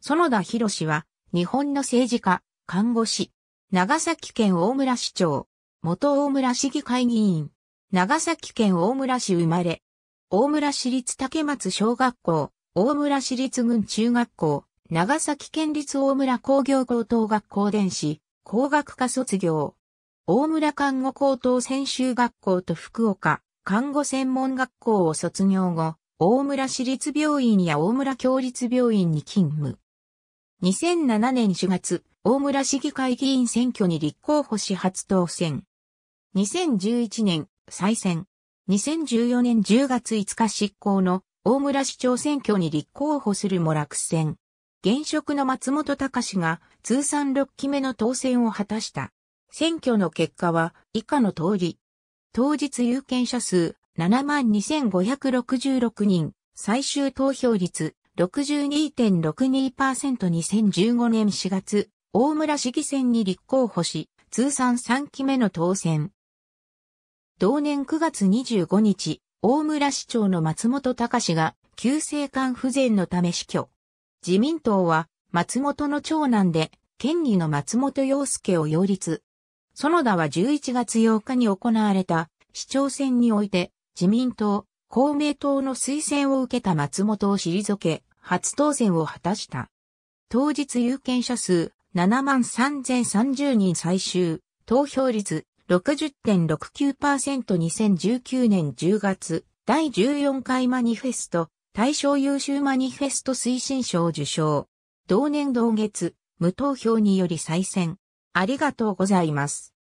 園田博は、日本の政治家、看護師、長崎県大村市長、元大村市議会議員、長崎県大村市生まれ、大村市立竹松小学校、大村市立郡中学校、長崎県立大村工業高等学校電子、工学科卒業。大村看護高等専修学校と福岡、看護専門学校を卒業後、大村市立病院や大村共立病院に勤務。2007年4月、大村市議会議員選挙に立候補し初当選。2011年、再選。2014年10月5日執行の大村市長選挙に立候補するも落選。現職の松本隆が通算6期目の当選を果たした。選挙の結果は以下の通り。当日有権者数72,566人、最終投票率 62.62%2015 年4月、大村市議選に立候補し、通算3期目の当選。同年9月25日、大村市長の松本隆が、急性肝不全のため死去。自民党は、松本の長男で、県議の松本洋介を擁立。園田は11月8日に行われた市長選において、自民党、公明党の推薦を受けた松本を退け、初当選を果たした。当日有権者数73,030人最終、投票率 60.69%2019 年10月、第14回マニフェスト、大賞優秀マニフェスト推進賞受賞。同年同月、無投票により再選。ありがとうございます。